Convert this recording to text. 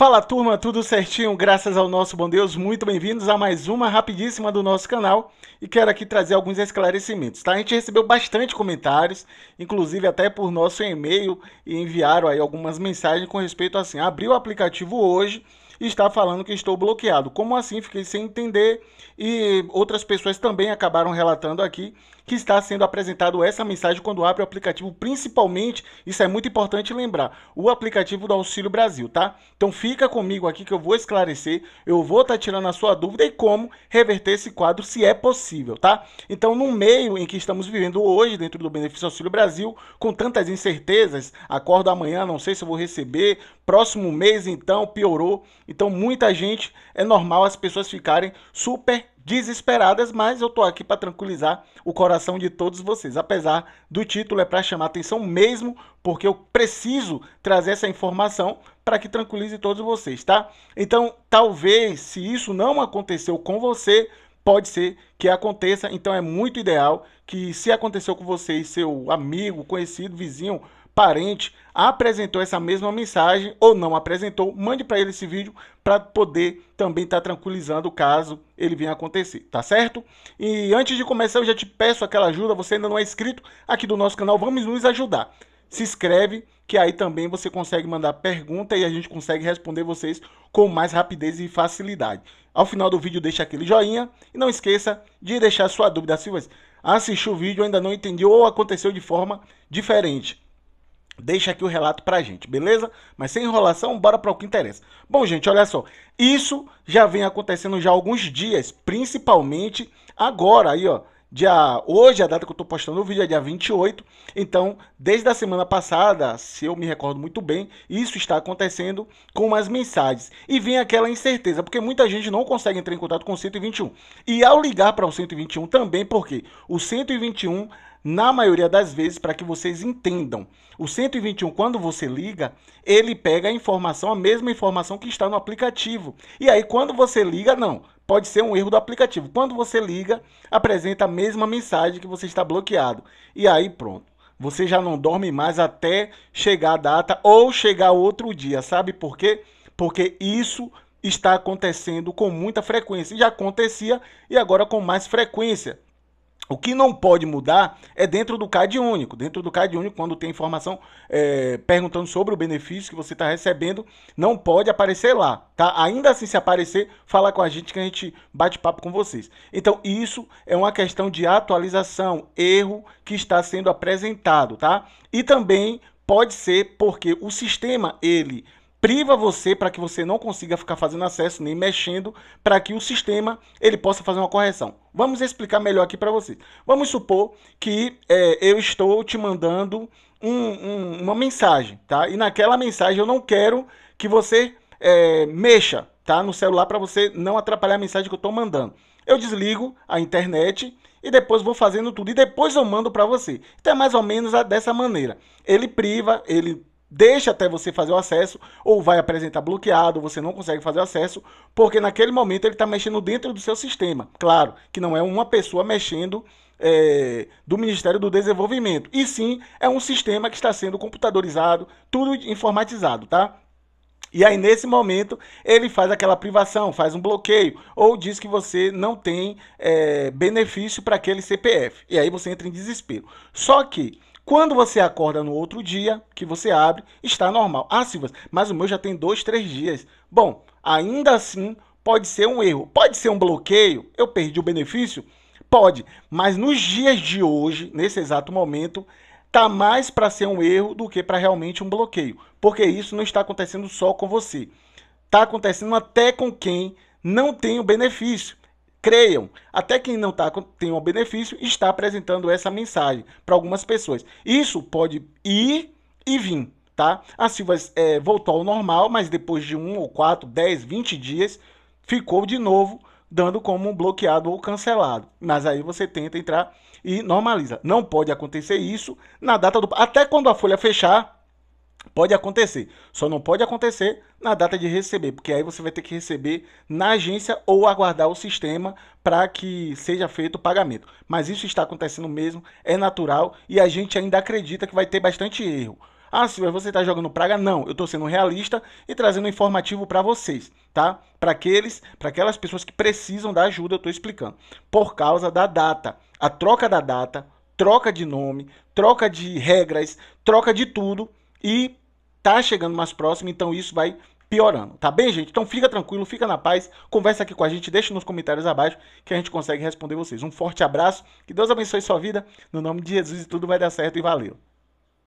Fala turma, tudo certinho? Graças ao nosso bom Deus, muito bem-vindos a mais uma rapidíssima do nosso canal e quero aqui trazer alguns esclarecimentos, tá? A gente recebeu bastante comentários, inclusive até por nosso e-mail e enviaram aí algumas mensagens com respeito a, assim, abriu o aplicativo hoje, está falando que estou bloqueado. Como assim? Fiquei sem entender. E outras pessoas também acabaram relatando aqui que está sendo apresentado essa mensagem quando abre o aplicativo, principalmente, isso é muito importante lembrar, o aplicativo do Auxílio Brasil, tá? Então fica comigo aqui que eu vou esclarecer, eu vou estar tá tirando a sua dúvida e como reverter esse quadro se é possível, tá? Então no meio em que estamos vivendo hoje dentro do benefício Auxílio Brasil, com tantas incertezas, acordo amanhã, não sei se eu vou receber, próximo mês então piorou. Então, muita gente, é normal as pessoas ficarem super desesperadas, mas eu tô aqui para tranquilizar o coração de todos vocês. Apesar do título é para chamar atenção mesmo, porque eu preciso trazer essa informação para que tranquilize todos vocês, tá? Então, talvez se isso não aconteceu com você, pode ser que aconteça, então é muito ideal que se aconteceu com você e seu amigo, conhecido, vizinho, parente apresentou essa mesma mensagem ou não apresentou, mande para ele esse vídeo para poder também estar tá tranquilizando caso ele venha acontecer, tá certo? E antes de começar, eu já te peço aquela ajuda, você ainda não é inscrito aqui do nosso canal, vamos nos ajudar. Se inscreve, que aí também você consegue mandar pergunta e a gente consegue responder vocês com mais rapidez e facilidade. Ao final do vídeo deixa aquele joinha e não esqueça de deixar sua dúvida. Se você assistiu o vídeo ainda não entendeu ou aconteceu de forma diferente, deixa aqui o relato pra gente, beleza? Mas sem enrolação, bora para o que interessa. Bom, gente, olha só. Isso já vem acontecendo já há alguns dias, principalmente agora aí, ó dia hoje, é a data que eu estou postando o vídeo é dia 28. Então, desde a semana passada, se eu me recordo muito bem, isso está acontecendo com as mensagens. E vem aquela incerteza, porque muita gente não consegue entrar em contato com o 121. E ao ligar para o 121 também, porque o 121 na maioria das vezes, para que vocês entendam. O 121, quando você liga, ele pega a informação, a mesma informação que está no aplicativo. E aí, quando você liga, não pode ser um erro do aplicativo. Quando você liga, apresenta a mesma mensagem que você está bloqueado. E aí pronto. Você já não dorme mais até chegar a data ou chegar outro dia. Sabe por quê? Porque isso está acontecendo com muita frequência. Já acontecia e agora com mais frequência. O que não pode mudar é dentro do CAD único. Dentro do CAD único, quando tem informação é, perguntando sobre o benefício que você está recebendo, não pode aparecer lá, tá? Ainda assim, se aparecer, fala com a gente que a gente bate papo com vocês. Então, isso é uma questão de atualização, erro que está sendo apresentado, tá? E também pode ser porque o sistema, ele priva você para que você não consiga ficar fazendo acesso nem mexendo para que o sistema ele possa fazer uma correção. Vamos explicar melhor aqui para vocês. Vamos supor que é, eu estou te mandando um, um, uma mensagem, tá? E naquela mensagem eu não quero que você é, mexa, tá? No celular para você não atrapalhar a mensagem que eu estou mandando. Eu desligo a internet e depois vou fazendo tudo e depois eu mando para você. Então é mais ou menos dessa maneira. Ele priva, ele deixa até você fazer o acesso, ou vai apresentar bloqueado, você não consegue fazer o acesso, porque naquele momento ele está mexendo dentro do seu sistema. Claro que não é uma pessoa mexendo é, do Ministério do Desenvolvimento, e sim é um sistema que está sendo computadorizado, tudo informatizado, tá? E aí, nesse momento, ele faz aquela privação, faz um bloqueio, ou diz que você não tem é, benefício para aquele CPF. E aí você entra em desespero. Só que quando você acorda no outro dia, que você abre, está normal. Ah, Silvas, mas o meu já tem dois, três dias. Bom, ainda assim pode ser um erro. Pode ser um bloqueio. Eu perdi o benefício? Pode. Mas nos dias de hoje, nesse exato momento, tá mais para ser um erro do que para realmente um bloqueio. Porque isso não está acontecendo só com você. Está acontecendo até com quem não tem o benefício. Creiam, até quem não tá, tem um benefício está apresentando essa mensagem para algumas pessoas. Isso pode ir e vir, tá? A Silva é, voltou ao normal, mas depois de um ou quatro, dez, vinte dias, ficou de novo dando como bloqueado ou cancelado. Mas aí você tenta entrar e normaliza. Não pode acontecer isso na data do. Até quando a folha fechar, Pode acontecer, só não pode acontecer na data de receber, porque aí você vai ter que receber na agência ou aguardar o sistema para que seja feito o pagamento. Mas isso está acontecendo mesmo, é natural e a gente ainda acredita que vai ter bastante erro. Ah, senhor, você está jogando praga? Não, eu estou sendo realista e trazendo informativo para vocês, tá? Para aqueles, para aquelas pessoas que precisam da ajuda, eu estou explicando. Por causa da data, a troca da data, troca de nome, troca de regras, troca de tudo e tá chegando mais próximo, então isso vai piorando, tá bem, gente? Então fica tranquilo, fica na paz, conversa aqui com a gente, deixa nos comentários abaixo que a gente consegue responder vocês. Um forte abraço, que Deus abençoe sua vida, no nome de Jesus e tudo vai dar certo e valeu.